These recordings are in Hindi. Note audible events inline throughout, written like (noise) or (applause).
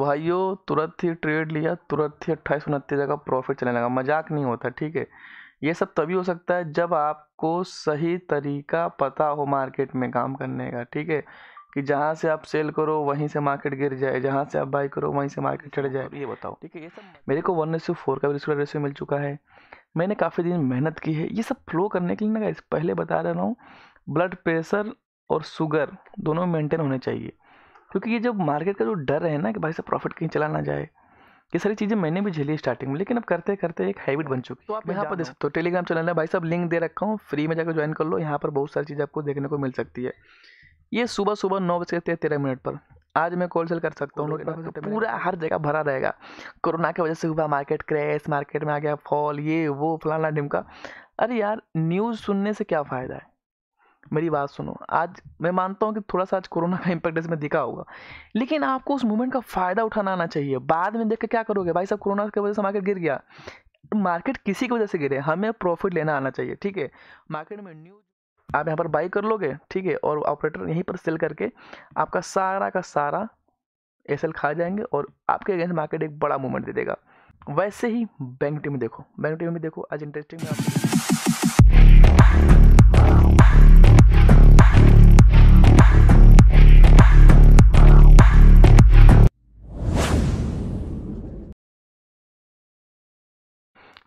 भाइयों तुरंत ही ट्रेड लिया तुरंत ही अट्ठाईस उनतीस जगह प्रॉफिट चलने लगा मजाक नहीं होता ठीक है ये सब तभी हो सकता है जब आपको सही तरीका पता हो मार्केट में काम करने का ठीक है कि जहाँ से आप सेल करो वहीं से मार्केट गिर जाए जहाँ से आप बाई करो वहीं से मार्केट चढ़ जाए ये बताओ ठीक है ये सब मेरे को वन रेसो फोर का भी रिस्टोर रेसो मिल चुका है मैंने काफ़ी दिन मेहनत की है ये सब फ्लो करने के लिए ना इस पहले बता रहा हूँ ब्लड प्रेशर और शुगर दोनों मेंटेन होने चाहिए क्योंकि ये जब मार्केट का जो डर है ना कि भाई साहब प्रॉफिट कहीं चला ना जाए ये सारी चीज़ें मैंने भी झेली स्टार्टिंग में लेकिन अब करते करते एक हैबिट बन चुकी है तो आप यहाँ पर दे सकते हो टेलीग्राम चैनल है भाई साहब लिंक दे रखा हूँ फ्री में जाकर ज्वाइन कर लो यहाँ पर बहुत सारी चीज़ें आपको देखने को मिल सकती है ये सुबह सुबह नौ बज के तेरह मिनट पर आज मैं कॉल सेल कर सकता हूँ तो तो पूरा हर जगह भरा रहेगा कोरोना की वजह से हुआ मार्केट क्रैश मार्केट में आ गया फॉल ये वो फलाना ढिमका अरे यार न्यूज़ सुनने से क्या फ़ायदा है मेरी बात सुनो आज मैं मानता हूँ कि थोड़ा सा आज कोरोना का इम्पैक्ट इसमें दिखा होगा लेकिन आपको उस मूवमेंट का फ़ायदा उठाना आना चाहिए बाद में देख के क्या करोगे भाई साहब कोरोना की वजह से मार्केट गिर गया मार्केट किसी की वजह से गिरे हमें प्रॉफिट लेना आना चाहिए ठीक है मार्केट में न्यूज आप यहाँ पर बाई कर लोगे ठीक है और ऑपरेटर यहीं पर सेल करके आपका सारा का सारा एस खा जाएंगे और आपके अगेंस्ट मार्केट एक बड़ा मूवमेंट दे देगा वैसे ही बैंक टीम देखो बैंक टीम में देखो आज इंटरेस्टिंग में आप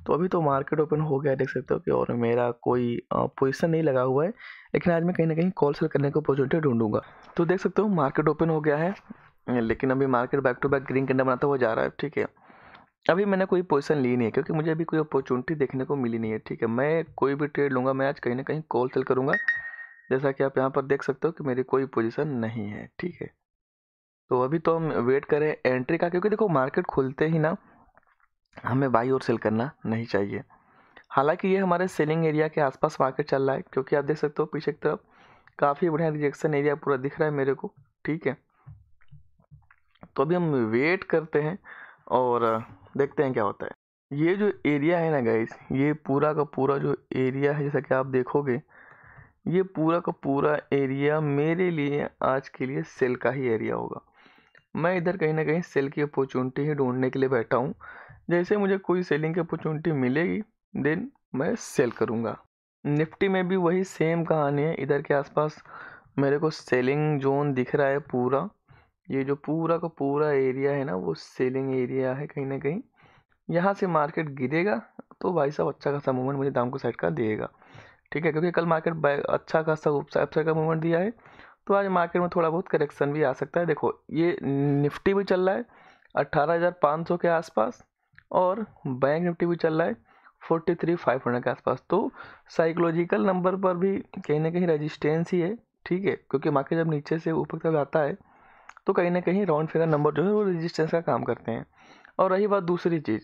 तो अभी तो मार्केट ओपन हो गया देख सकते हो कि और मेरा कोई पोजिशन नहीं लगा हुआ है लेकिन आज मैं कहीं ना कहीं कॉल सेल करने की अपॉर्चुनिटी ढूंढूंगा तो देख सकते हो मार्केट ओपन हो गया है लेकिन अभी market back to back green candle बनाता हुआ जा रहा है ठीक है अभी मैंने कोई पोजीशन ली नहीं है क्योंकि मुझे अभी कोई अपॉर्चुनिटी देखने को मिली नहीं है ठीक है मैं कोई भी ट्रेड लूँगा मैं आज कहीं ना कहीं कॉल सेल करूँगा जैसा कि आप यहाँ पर देख सकते हो कि मेरी कोई पोजिशन नहीं है ठीक है तो अभी तो हम वेट करें एंट्री का क्योंकि देखो मार्केट खुलते ही ना हमें बाई और सेल करना नहीं चाहिए हालांकि ये हमारे सेलिंग एरिया के आसपास मार्केट चल रहा है क्योंकि आप देख सकते हो पीछे की तरफ काफ़ी बढ़िया रिजेक्शन एरिया पूरा दिख रहा है मेरे को ठीक है तो अभी हम वेट करते हैं और देखते हैं क्या होता है ये जो एरिया है ना गाइस ये पूरा का पूरा जो एरिया है जैसा कि आप देखोगे ये पूरा का पूरा एरिया मेरे लिए आज के लिए सेल का ही एरिया होगा मैं इधर कहीं ना कहीं सेल की अपॉर्चुनिटी ही ढूंढने के लिए बैठा हूँ जैसे मुझे कोई सेलिंग की अपॉर्चुनिटी मिलेगी देन मैं सेल करूँगा निफ्टी में भी वही सेम कहानी है इधर के आसपास मेरे को सेलिंग जोन दिख रहा है पूरा ये जो पूरा का पूरा एरिया है ना वो सेलिंग एरिया है कहीं ना कहीं यहाँ से मार्केट गिरेगा तो भाई साहब अच्छा खासा मूवमेंट मुझे दाम को साइड का देगा ठीक है क्योंकि कल मार्केट अच्छा खासा अपसाइड का मूवमेंट दिया है तो आज मार्केट में थोड़ा बहुत करेक्शन भी आ सकता है देखो ये निफ्टी भी चल रहा है अट्ठारह के आसपास और बैंक निफ्टी भी चल रहा है फोर्टी थ्री फाइव हंड्रेड के आसपास तो साइकोलॉजिकल नंबर पर भी कहीं ना कहीं रेजिस्टेंस ही है ठीक है क्योंकि मार्केट जब नीचे से ऊपर तक आता है तो कहीं ना कहीं राउंड फिगर नंबर जो है वो रेजिस्टेंस का काम करते हैं और रही बात दूसरी चीज़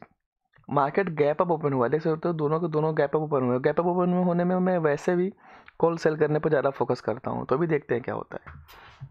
मार्केट गैप अप ओपन हुआ देख सकते हो दोनों के दोनों गैप अप ओपन हुए गैप अप ओपन होने में मैं वैसे भी कॉल सेल करने पर ज़्यादा फोकस करता हूँ तो भी देखते हैं क्या होता है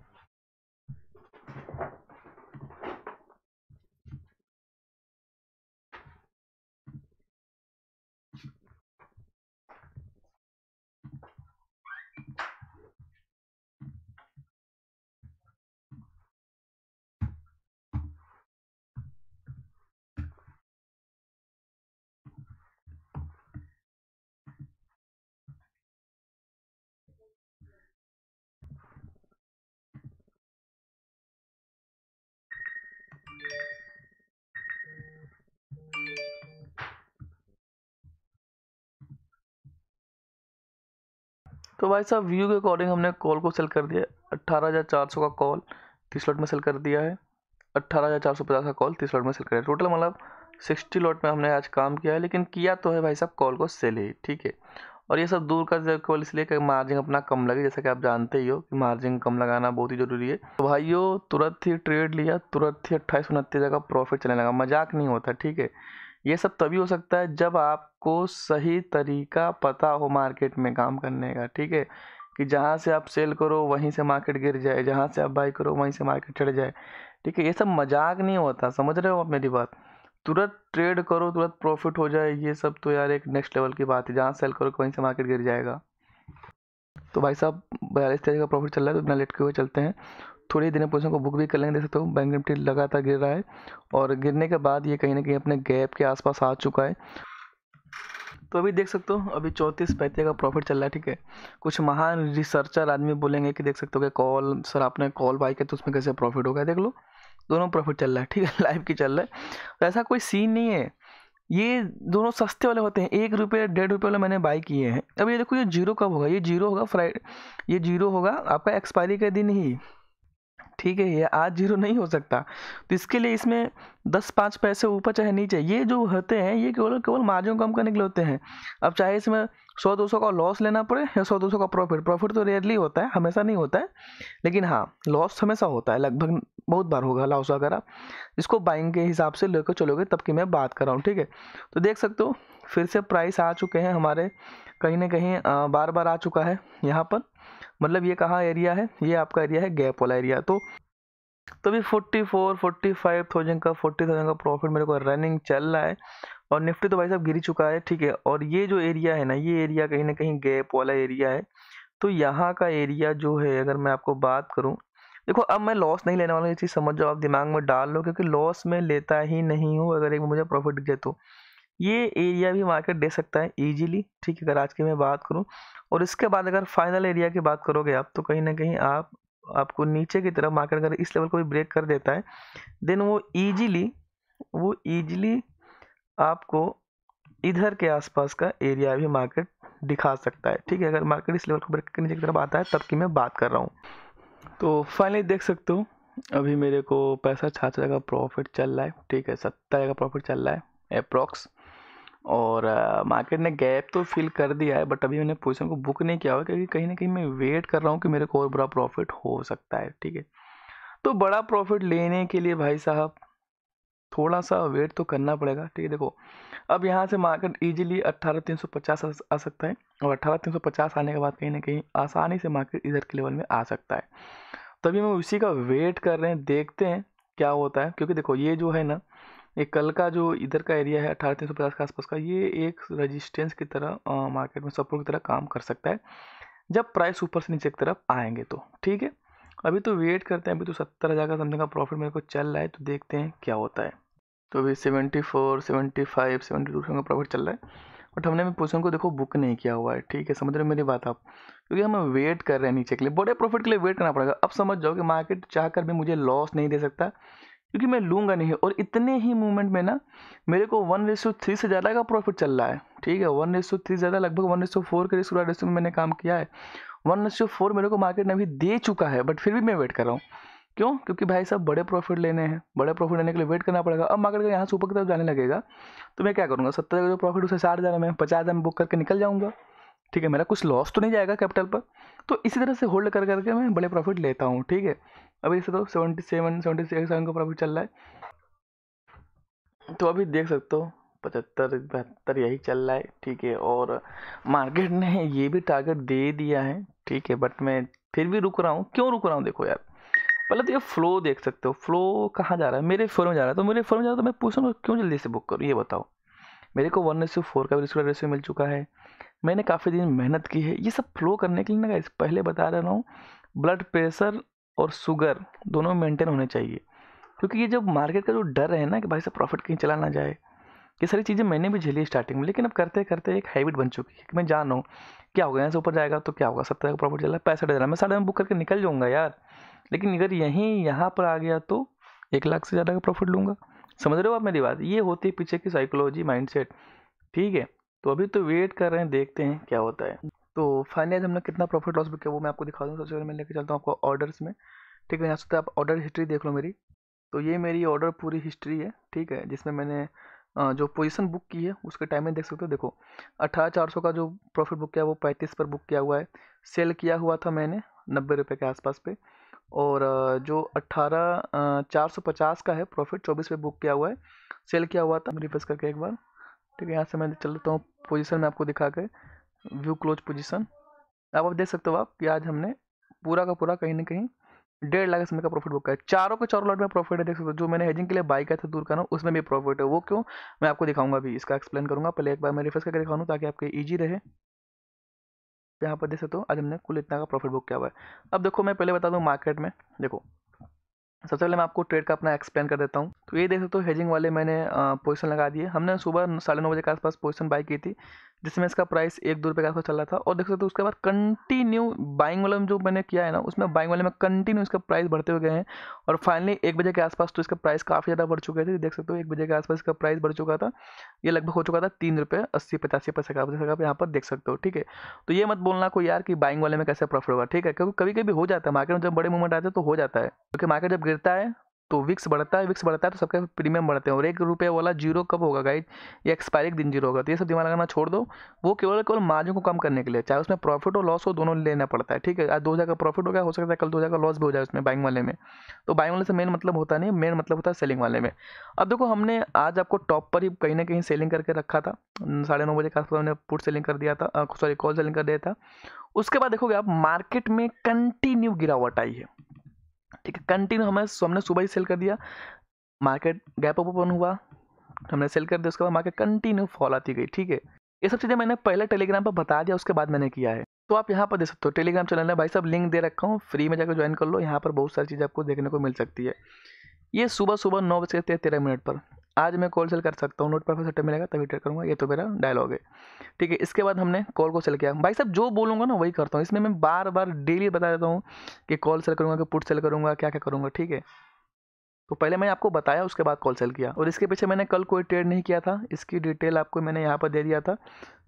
तो भाई साहब व्यू के अकॉर्डिंग हमने कॉल को सेल कर दिया अट्ठारह हज़ार चार सौ का कॉल तीस लॉट में सेल कर दिया है अट्ठारह हज़ार चार सौ पचास का कॉल तीस लॉट में सेल कर दिया टोटल मतलब सिक्सटी लॉट में हमने आज काम किया है लेकिन किया तो है भाई साहब कॉल को सेल ही ठीक है और ये सब दूर का कॉल इसलिए कि मार्जिन अपना कम लगे जैसा कि आप जानते ही हो कि मार्जिन कम लगाना बहुत ही ज़रूरी है तो भाइयों तुरंत ही ट्रेड लिया तुरंत ही अट्ठाईस उनतीस जगह प्रॉफिट चलने लगा मजाक नहीं होता ठीक है ये सब तभी हो सकता है जब आपको सही तरीका पता हो मार्केट में काम करने का ठीक है कि जहाँ से आप सेल करो वहीं से मार्केट गिर जाए जहाँ से आप बाई करो वहीं से मार्केट चढ़ जाए ठीक है ये सब मजाक नहीं होता समझ रहे हो आप मेरी बात तुरंत ट्रेड करो तुरंत प्रॉफिट हो जाए ये सब तो यार एक नेक्स्ट लेवल की बात है जहाँ सेल करो वहीं से मार्केट गिर जाएगा तो भाई साहब बयालीस तारीख का प्रॉफिट चल रहा है तो बिना लेट के हुए चलते हैं थोड़ी दिन में पोजिशन को बुक भी कर लेंगे देख सकते हो बैंक निफ्टी लगातार गिर रहा है और गिरने के बाद ये कहीं ना कहीं अपने गैप के आसपास आ चुका है तो अभी देख सकते हो अभी चौंतीस पैंतीस का प्रॉफिट चल रहा है ठीक है कुछ महान रिसर्चर आदमी बोलेंगे कि देख सकते हो कि कॉल सर आपने कॉल बाई किया तो उसमें कैसे प्रॉफिट होगा देख लो दोनों प्रॉफिट चल रहा है ठीक है लाइव (laughs) की चल रहा है ऐसा कोई सीन नहीं है ये दोनों सस्ते वाले होते हैं एक रुपये डेढ़ रुपये वाले मैंने बाई किए हैं अब ये देखो ये जीरो कब होगा ये जीरो होगा फ्राइडे ये जीरो होगा आपका एक्सपायरी का दिन ही ठीक है ये आज जीरो नहीं हो सकता तो इसके लिए इसमें दस पाँच पैसे ऊपर चाहे नीचे ये जो होते हैं ये केवल केवल मार्जिन कम करने के लिए होते हैं अब चाहे इसमें सौ दो सौ का लॉस लेना पड़े या सौ दो सौ का प्रॉफिट प्रॉफिट तो रेयरली होता है हमेशा नहीं होता है लेकिन हाँ लॉस हमेशा होता है लगभग बहुत बार होगा लॉस वगैरह इसको बाइंग के हिसाब से लेकर चलोगे तब की मैं बात कर रहा हूँ ठीक है तो देख सकते हो फिर से प्राइस आ चुके हैं हमारे कहीं ना कहीं बार बार आ चुका है यहाँ पर मतलब ये कहाँ एरिया है ये आपका एरिया है गैप वाला एरिया तो तो भी forty four forty five thousand का फोर्टी थाउजेंड का प्रॉफिट मेरे को रनिंग चल रहा है और निफ्टी तो भाई साहब गिरी चुका है ठीक है और ये जो एरिया है ना ये एरिया कहीं ना कहीं गैप वाला एरिया है तो यहाँ का एरिया जो है अगर मैं आपको बात करूँ देखो अब मैं लॉस नहीं लेने वाला ये चीज़ समझ जाओ आप दिमाग में डाल लो क्योंकि लॉस में लेता ही नहीं हूँ अगर एक मुझे प्रॉफिट गए तो ये एरिया भी मार्केट दे सकता है इजीली ठीक है अगर आज की मैं बात करूँ और इसके बाद अगर फाइनल एरिया की बात करोगे आप तो कहीं ना कहीं आप आपको नीचे की तरफ मार्केट अगर इस लेवल को भी ब्रेक कर देता है देन वो ईजिली वो ईजिली आपको इधर के आसपास का एरिया भी मार्केट दिखा सकता है ठीक है अगर मार्केट इस लेवल को ब्रेक के नीचे की तरफ आता है तब की मैं बात कर रहा हूँ तो फाइनली देख सकते हो अभी मेरे को पैसा छाछ का प्रॉफिट चल रहा है ठीक है सत्तर का प्रॉफिट चल रहा है अप्रॉक्स और मार्केट ने गैप तो फिल कर दिया है बट अभी मैंने पोजिशन को बुक नहीं किया हुआ क्योंकि कहीं ना कहीं मैं वेट कर रहा हूँ कि मेरे को और बड़ा प्रॉफिट हो सकता है ठीक है तो बड़ा प्रॉफिट लेने के लिए भाई साहब थोड़ा सा वेट तो करना पड़ेगा ठीक है देखो अब यहाँ से मार्केट इजीली अट्ठारह तीन सौ पचास आ सकता है और अट्ठारह तीन सौ पचास आने के बाद कहीं ना कहीं आसानी से मार्केट इधर के लेवल में आ सकता है तभी हम उसी का वेट कर रहे हैं देखते हैं क्या होता है क्योंकि देखो ये जो है ना ये कल का जो इधर का एरिया है अठारह तीन सौ पचास के आसपास का ये एक रजिस्टेंस की तरह मार्केट में सपोर्ट की तरह काम कर सकता है जब प्राइस ऊपर से नीचे की तरफ आएंगे तो ठीक है अभी तो वेट करते हैं अभी तो सत्तर हज़ार का समथिंग का प्रॉफिट मेरे को चल रहा है तो देखते हैं क्या होता है तो अभी seventy four seventy five seventy two का प्रॉफिट चल रहा है बट हमने भी पोजिशन को देखो बुक नहीं किया हुआ है ठीक है समझ रहे मेरी बात आप क्योंकि हम वेट कर रहे हैं नीचे के लिए बड़े प्रॉफिट के लिए वेट करना पड़ेगा अब समझ जाओ कि मार्केट चाह भी मुझे लॉस नहीं दे सकता क्योंकि मैं लूँगा नहीं और इतने ही मूवमेंट में ना मेरे को वन रेसो थ्री से ज़्यादा का प्रॉफिट चल रहा है ठीक है वन रेसो थ्री ज़्यादा लगभग वन रेसो फोर के रेसो रेसो में मैंने काम किया है वन रेसो फोर मेरे को मार्केट ने अभी दे चुका है बट फिर भी मैं वेट कर रहा हूँ क्यों क्योंकि भाई साहब बड़े प्रॉफिट लेने हैं बड़े प्रॉफिट लेने के लिए वेट करना पड़ेगा अब मार्केट का यहाँ से ऊपर की तरफ जाने लगेगा तो मैं क्या करूँगा सत्तर का जो प्रॉफिट उसे साठ हज़ार में पचास हज़ार में बुक करके निकल जाऊँगा ठीक है मेरा कुछ लॉस तो नहीं जाएगा कैपिटल पर तो इसी तरह से होल्ड कर करके मैं बड़े प्रॉफिट लेता हूँ ठीक है अभी इसे तो सेवेंटी सेवन सेवेंटी सिक्स का प्रॉफिट चल रहा है तो अभी देख सकते हो पचहत्तर बहत्तर यही चल रहा है ठीक है और मार्केट ने ये भी टारगेट दे दिया है ठीक है बट मैं फिर भी रुक रहा हूँ क्यों रुक रहा हूँ देखो यार पहले तो ये फ्लो देख सकते हो फ्लो कहाँ जा रहा है मेरे फोर में जा रहा है तो मेरे फोर में जा रहा है तो मैं पूछ रहा हूँ क्यों जल्दी से बुक करूँ ये बताओ मेरे को वन रेसियो फोर का भी रिस्क मिल चुका है मैंने काफ़ी दिन मेहनत की है ये सब फ्लो करने के लिए ना इस पहले बता रहा हूँ ब्लड प्रेशर और शुगर दोनों मेंटेन होने चाहिए क्योंकि ये जब मार्केट का जो डर है ना कि भाई साहब प्रॉफिट कहीं चला ना जाए ये सारी चीज़ें मैंने भी झेली स्टार्टिंग में लेकिन अब करते करते एक हैबिट बन चुकी है कि मैं जान रहा हूँ क्या होगा यहाँ से ऊपर जाएगा तो क्या होगा सत्तर का प्रॉफिट चला पैसा हज़ार मैं साढ़े में बुक करके निकल जाऊँगा यार लेकिन अगर यहीं यहाँ पर आ गया तो एक लाख से ज़्यादा का प्रॉफिट लूँगा समझ रहे हो आप मेरी बात ये होती है पीछे की साइकोलॉजी माइंड ठीक है तो अभी तो वेट कर रहे हैं देखते हैं क्या होता है तो फाइनली हमने कितना प्रॉफिट लॉस बुक किया वो मैं आपको दिखा दूँ सबसे पहले मैं लेकर चलता हूँ आपको ऑर्डर्स में ठीक है यहाँ से तो आप ऑर्डर हिस्ट्री देख लो मेरी तो ये मेरी ऑर्डर पूरी हिस्ट्री है ठीक है जिसमें मैंने जो पोजीशन बुक की है उसके टाइम में देख सकते हो देखो अठारह चार सौ का जो प्रॉफिट बुक किया वो पैंतीस पर बुक किया हुआ है सेल किया हुआ था मैंने नब्बे रुपये के आसपास पे और जो अट्ठारह चार सौ पचास का है प्रॉफिट चौबीस पे बुक किया हुआ है सेल किया हुआ था रिप्लेस करके एक बार ठीक है यहाँ से मैं चलता हूँ पोजीशन में आपको दिखा के व्यू क्लोज पोजीशन अब आप देख सकते हो आप कि आज हमने पूरा का पूरा कहीं ना कहीं डेढ़ लाख समय का प्रॉफिट बुक है चारों के चारों लॉट में प्रॉफिट है देख सकते हो जो मैंने हेजिंग के लिए बाई किया था दूर करना उसमें भी प्रॉफिट है वो क्यों मैं आपको दिखाऊंगा अभी इसका एक्सप्लेन करूंगा पहले एक बार मैं रिफ्रेश करके दिखाऊँ ताकि आपके ईजी रहे यहाँ पर देख सकते हो आज हमने कुल इतना का प्रॉफिट बुक किया हुआ है अब देखो मैं पहले बता दूँ मार्केट में देखो सबसे पहले मैं आपको ट्रेड का अपना एक्सप्लेन कर देता हूँ तो ये देख सकते हो हेजिंग वाले मैंने पोजीशन लगा दिए हमने सुबह साढ़े नौ बजे के आसपास पोजीशन बाई की थी जिसमें इसका प्राइस एक दो रुपये का चल रहा था और देख सकते हो उसके बाद कंटिन्यू बाइंग में जो मैंने किया है ना उसमें बाइंग वाले में कंटिन्यू इसका प्राइस बढ़ते हुए गए हैं और फाइनली एक बजे के आसपास तो इसका प्राइस काफ़ी ज़्यादा बढ़ चुके थे देख सकते हो एक बजे के आसपास इसका प्राइस बढ़ चुका था ये लगभग हो चुका था तीन रुपये अस्सी पचासी पैसे का जैसे आप यहाँ पर देख सकते हो ठीक है तो ये मत बोलना को यार कि बाइंग वाले में कैसे प्रॉफिट होगा ठीक है क्योंकि कभी कभी हो जाता है मार्केट में जब बड़े मूवमेंट आते हैं तो हो जाता है क्योंकि मार्केट जब गिरता है तो विक्स बढ़ता है विक्स बढ़ता है तो सबके प्रीमियम बढ़ते हैं और एक रुपये वाला जीरो कब होगा गाइड ये एक्सपायरी दिन जीरो होगा तो ये सब दिमाग लगाना छोड़ दो वो केवल केवल मार्जिन को कम करने के लिए चाहे उसमें प्रॉफिट और लॉस हो दोनों लेना पड़ता है ठीक है आज दो हज़ार का प्रॉफिट हो गया हो सकता है कल दो हज़ार का लॉस भी हो जाए उसमें बाइंग वाले में तो बाइंग वाले से मेन मतलब होता नहीं मेन मतलब होता है सेलिंग वाले में अब देखो हमने आज आपको टॉप पर ही कहीं ना कहीं सेलिंग करके रखा था साढ़े नौ बजे के आसपास हमने पुट सेलिंग कर दिया था सॉरी कॉल सेलिंग कर दिया था उसके बाद देखोगे आप मार्केट में कंटिन्यू गिरावट आई है ठीक है कंटिन्यू हमें हमने सुबह ही सेल कर दिया मार्केट गैप ओपन हुआ हमने सेल कर दिया उसके बाद मार्केट कंटिन्यू फॉल आती गई ठीक है ये सब चीज़ें मैंने पहले टेलीग्राम पर बता दिया उसके बाद मैंने किया है तो आप यहाँ पर देख सकते हो टेलीग्राम चैनल है भाई साहब लिंक दे रखा हूँ फ्री में जाकर ज्वाइन कर लो यहाँ पर बहुत सारी चीज़ें आपको देखने को मिल सकती है ये सुबह सुबह नौ बज के तेरह मिनट पर आज मैं कॉल सेल कर सकता हूँ नोट पर सेटअप मिलेगा तभी ट्रेड करूँगा ये तो मेरा डायलॉग है ठीक है इसके बाद हमने कॉल को सेल किया भाई साहब जो बोलूँगा ना वही करता हूँ इसमें मैं बार बार डेली बता देता हूँ कि कॉल सेल करूँगा कि पुट सेल करूँगा क्या क्या करूँगा ठीक है तो पहले मैंने आपको बताया उसके बाद कॉल सेल किया और इसके पीछे मैंने कल कोई ट्रेड नहीं किया था इसकी डिटेल आपको मैंने यहाँ पर दे दिया था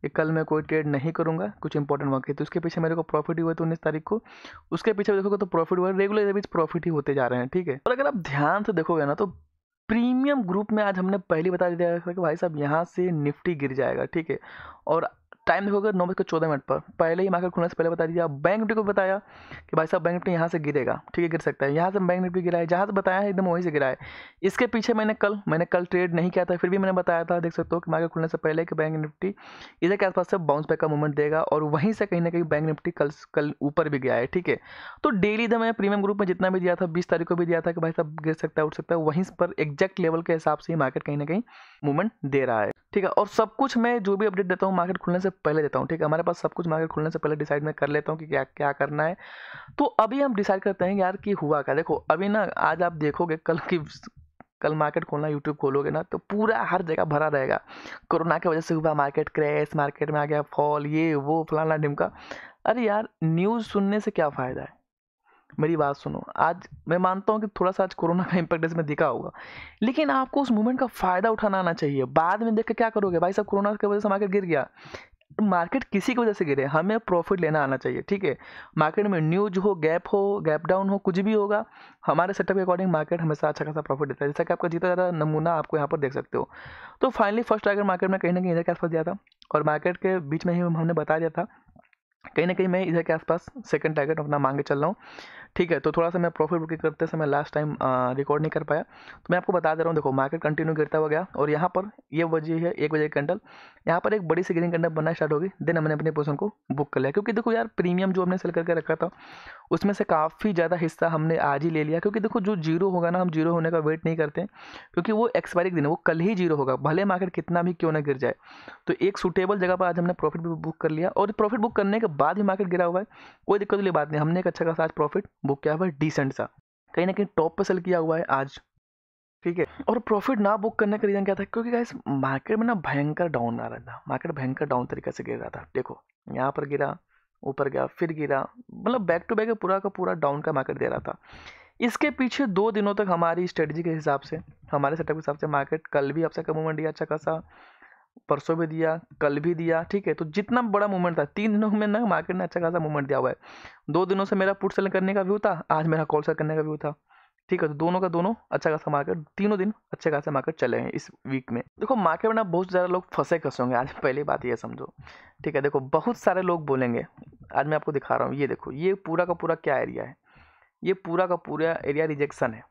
कि कल मैं कोई ट्रेड नहीं करूँगा कुछ इंपॉर्टेंट वर्क तो उसके पीछे मेरे को प्रॉफिट हुआ तो उन्नीस तारीख को उसके पीछे देखोगे तो प्रॉफिट हुआ रेगुलर बीच प्रॉफिट ही होते जा रहे हैं ठीक है और अगर आप ध्यान से देखोगे ना तो प्रीमियम ग्रुप में आज हमने पहले बता दिया था कि भाई साहब यहाँ से निफ्टी गिर जाएगा ठीक है और टाइम देखोगे नौ बजकर चौदह मिनट पर पहले ही मार्केट खुलने से पहले बता दिया बैंक निफ्टी को बताया कि भाई साहब बैंक निफ्टी यहाँ से गिरेगा ठीक है गिर सकता है यहाँ से बैंक निफ्टी गिरा है जहाँ से बताया है एकदम वहीं से गिरा है इसके पीछे मैंने कल मैंने कल ट्रेड नहीं किया था फिर भी मैंने बताया था देख सकते हो कि मार्केट खुलने से पहले कि बैंक निफ्टी इधर के आसपास से बाउंस बैक का मूवमेंट देगा और वहीं से कहीं ना कहीं बैंक निफ्टी कल कल ऊपर भी गया है ठीक है तो डेली इधर मैंने प्रीमियम ग्रुप में जितना भी दिया था बीस तारीख को भी दिया था कि भाई साहब गिर सकता है उठ सकता है वहीं पर एग्जैक्ट लेवल के हिसाब से ही मार्केट कहीं ना कहीं मूवमेंट दे रहा है ठीक है और सब कुछ मैं जो भी अपडेट देता हूँ मार्केट खुलने से से पहले देता हूँ ठीक है हमारे पास सब कुछ मार्केट खुलने से पहले डिसाइड मैं कर लेता हूँ कि क्या क्या करना है तो अभी हम डिसाइड करते हैं यार कि हुआ क्या देखो अभी ना आज आप देखोगे कल की कल मार्केट खोलना यूट्यूब खोलोगे ना तो पूरा हर जगह भरा रहेगा कोरोना की वजह से हुआ मार्केट क्रैश मार्केट में आ गया फॉल ये वो फलाना ढिमका अरे यार न्यूज़ सुनने से क्या फ़ायदा है मेरी बात सुनो आज मैं मानता हूँ कि थोड़ा सा आज कोरोना का इम्पैक्ट इसमें दिखा होगा लेकिन आपको उस मूवमेंट का फ़ायदा उठाना आना चाहिए बाद में देख के क्या करोगे भाई साहब कोरोना की वजह से मार्केट गिर गया मार्केट किसी की वजह से गिरे हमें प्रॉफिट लेना आना चाहिए ठीक है मार्केट में न्यूज हो गैप हो गैप डाउन हो कुछ भी होगा हमारे सेटअप के अकॉर्डिंग मार्केट हमेशा अच्छा खासा प्रॉफिट देता है जैसा कि आपका जीता ज़्यादा नमूना आपको यहाँ पर देख सकते हो तो फाइनली फर्स्ट टाइगर मार्केट में कहीं ना कहीं इधर के आसपास दिया था और मार्केट के बीच में ही हमने बता दिया था कहीं ना कहीं मैं इधर के आसपास सेकंड टारगेट अपना मांगे चल रहा हूँ ठीक है तो थोड़ा सा मैं प्रॉफिट बुकिंग करते समय लास्ट टाइम रिकॉर्ड नहीं कर पाया तो मैं आपको बता दे रहा हूँ देखो मार्केट कंटिन्यू गिरता हुआ गया और यहाँ पर ये वजह है एक बजे कैंडल यहाँ पर एक बड़ी सी ग्रीन कैंडल बनना स्टार्ट होगी देन हमने अपने पोजिशन को बुक कर लिया क्योंकि देखो यार प्रीमियम जो हमने सेल करके रखा था उसमें से काफ़ी ज़्यादा हिस्सा हमने आज ही ले लिया क्योंकि देखो जो जीरो होगा ना हम जीरो होने का वेट नहीं करते क्योंकि वो एक्सपायरी दिन है वो कल ही जीरो होगा भले मार्केट कितना भी क्यों ना गिर जाए तो एक सूटेबल जगह पर आज हमने प्रॉफिट भी बुक कर लिया और प्रॉफिट बुक करने के बाद ही मार्केट गिरा हुआ है कोई दिक्कत वाली बात नहीं हमने एक अच्छा खासा आज प्रॉफिट बुक किया हुआ है डिसेंट सा कहीं ना कहीं टॉप पर सेल किया हुआ है आज ठीक है और प्रॉफिट ना बुक करने का रीज़न क्या था क्योंकि गाइस मार्केट में ना भयंकर डाउन आ रहा था मार्केट भयंकर डाउन तरीके से गिर रहा था देखो यहाँ पर गिरा ऊपर गया फिर गिरा मतलब बैक टू बैक पूरा का पूरा डाउन का मार्केट दे रहा था इसके पीछे दो दिनों तक हमारी स्ट्रेटजी के हिसाब से हमारे सेटअप के हिसाब से मार्केट कल भी आपसे का मूवमेंट दिया अच्छा खासा परसों भी दिया कल भी दिया ठीक है तो जितना बड़ा मूवमेंट था तीन दिनों में ना मार्केट ने अच्छा खासा मूवमेंट दिया हुआ है दो दिनों से मेरा पुट सेल करने का व्यू था आज मेरा कॉल सेल करने का व्यू था ठीक है तो दोनों का दोनों अच्छा खासा मार्केट तीनों दिन अच्छे खासा मार्केट चले हैं इस वीक में देखो मार्केट में बहुत ज़्यादा लोग फंसे कसे होंगे आज पहली बात ये समझो ठीक है देखो बहुत सारे लोग बोलेंगे आज मैं आपको दिखा रहा हूँ ये देखो ये पूरा का पूरा क्या एरिया है ये पूरा का पूरा एरिया रिजेक्शन है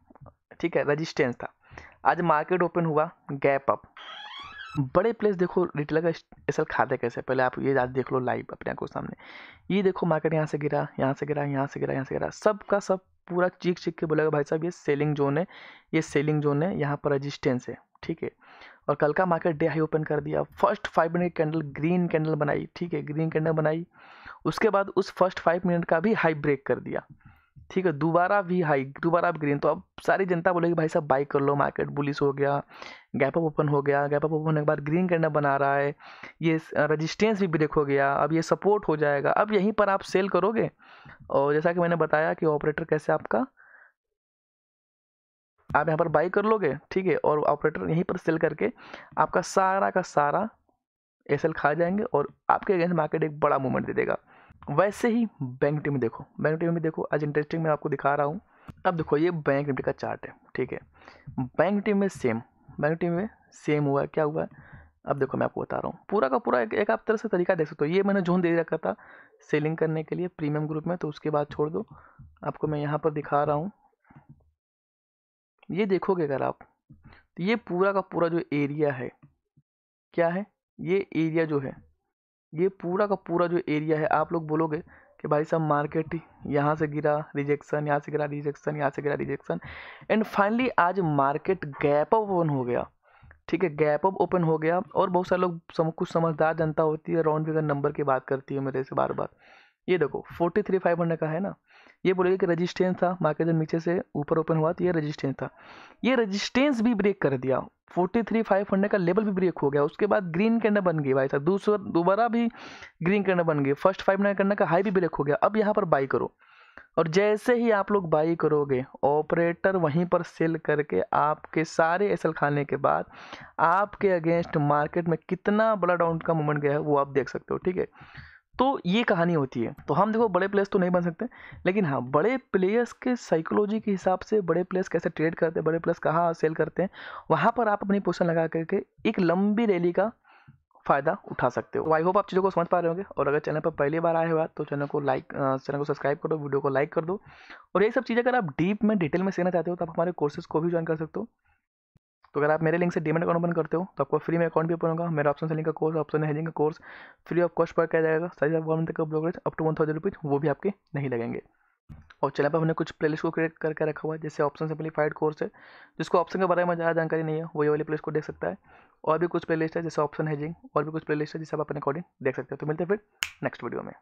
ठीक है रजिस्टेंस था आज मार्केट ओपन हुआ गैप अप बड़े प्लेस देखो रिटेलर का एसल खाते कैसे पहले आप ये आज देख लो लाइव अपने आपको सामने ये देखो मार्केट यहाँ से गिरा यहाँ से गिरा यहाँ से गिरा यहाँ से गिरा सब का सब पूरा चीख चीख के बोलेगा भाई साहब ये सेलिंग जोन है ये सेलिंग जोन है यहाँ पर रजिस्टेंस है ठीक है और कल का मार्केट डे हाई ओपन कर दिया first five minute candle green candle बनाई ठीक है ग्रीन कैंडल बनाई उसके बाद उस फर्स्ट फाइव मिनट का भी हाई ब्रेक कर दिया ठीक है दोबारा भी हाई दोबारा भी ग्रीन तो अब सारी जनता बोलेगी भाई साहब बाई कर लो मार्केट बुलिस हो गया गैप अप ओपन हो गया गैप अप ओपन होने के बाद ग्रीन कैंडल बना रहा है ये रेजिस्टेंस भी ब्रेक हो गया अब ये सपोर्ट हो जाएगा अब यहीं पर आप सेल करोगे और जैसा कि मैंने बताया कि ऑपरेटर कैसे आपका आप यहाँ पर बाई कर लोगे ठीक है और ऑपरेटर यहीं पर सेल करके आपका सारा का सारा एस खा जाएंगे और आपके अगेंस्ट मार्केट एक बड़ा मूवमेंट दे देगा वैसे ही बैंक निफ्टी में देखो बैंक निफ्टी में देखो आज इंटरेस्टिंग मैं आपको दिखा रहा हूँ अब देखो ये बैंक निफ्टी का चार्ट है ठीक है बैंक निफ्टी में सेम बैंक निफ्टी में सेम हुआ है क्या हुआ है अब देखो मैं आपको बता रहा हूँ पूरा का पूरा एक, एक आप तरह से तरीका देख सकते हो ये मैंने जोन दे रखा था सेलिंग करने के लिए प्रीमियम ग्रुप में तो उसके बाद छोड़ दो आपको मैं यहाँ पर दिखा रहा हूँ ये देखोगे अगर आप तो ये पूरा का पूरा जो एरिया है क्या है ये एरिया जो है ये पूरा का पूरा जो एरिया है आप लोग बोलोगे कि भाई साहब मार्केट यहाँ से गिरा रिजेक्शन यहाँ से गिरा रिजेक्शन यहाँ से गिरा रिजेक्शन एंड फाइनली आज मार्केट गैप अप ओपन हो गया ठीक है गैप अप ओपन हो गया और बहुत सारे लोग सम, कुछ समझदार जनता होती है राउंड फिगर नंबर की बात करती है मेरे से बार बार ये देखो फोर्टी थ्री फाइव हंड्रेड का है ना ये बोलेगा कि रजिस्टेंस था मार्केट जब नीचे से ऊपर ओपन हुआ तो ये रजिस्टेंस था ये रजिस्टेंस भी ब्रेक कर दिया फोर्टी थ्री फाइव हंड्रेड का लेवल भी ब्रेक हो गया उसके बाद ग्रीन कैंडल बन गई भाई साहब दूसरा दोबारा भी ग्रीन कैंडल बन गई फर्स्ट फाइव हंड्रेड कैंडल का हाई भी ब्रेक हो गया अब यहाँ पर बाई करो और जैसे ही आप लोग बाई करोगे ऑपरेटर वहीं पर सेल करके आपके सारे एसल खाने के बाद आपके अगेंस्ट मार्केट में कितना बड़ा डाउन का मूवमेंट गया है वो आप देख सकते हो ठीक है तो ये कहानी होती है तो हम देखो बड़े प्लेयर्स तो नहीं बन सकते लेकिन हाँ बड़े प्लेयर्स के साइकोलॉजी के हिसाब से बड़े प्लेयर्स कैसे ट्रेड करते हैं बड़े प्लेयर्स कहाँ सेल करते हैं वहाँ पर आप अपनी पोजिशन लगा करके एक लंबी रैली का फ़ायदा उठा सकते हो तो आई होप आप चीज़ों को समझ पा रहे होंगे और अगर चैनल पर पहली बार आए हुआ तो चैनल को लाइक चैनल को सब्सक्राइब करो वीडियो को लाइक कर दो और ये सब चीज़ें अगर आप डीप में डिटेल में सीखना चाहते हो तो आप हमारे कोर्सेज को भी ज्वाइन कर सकते हो तो अगर आप मेरे लिंक से डीमेट अकाउंट ओपन करते हो तो आपको फ्री में अकाउंट भी ओपन होगा मेरा ऑप्शन सेलिंग का कोर्स ऑप्शन हैजिंग का कोर्स फ्री ऑफ कॉस्ट पर किया जाएगा सारी आप वन तक का brokerage up to one thousand rupees वो भी आपके नहीं लगेंगे और चैनल पर हमने कुछ प्लेलिस्ट को क्रिएट करके रखा हुआ है जैसे ऑप्शन सिंप्लीफाइड कोर्स है जिसको ऑप्शन के बारे में ज़्यादा जानकारी नहीं है वो ये वाली प्लेस को देख सकता है और भी कुछ प्लेलिस्ट है जैसे ऑप्शन हैजिंग और भी कुछ प्लेलिस्ट है जिसे आप अपने अकॉर्डिंग देख सकते हो तो मिलते हैं फिर नेक्स्ट वीडियो में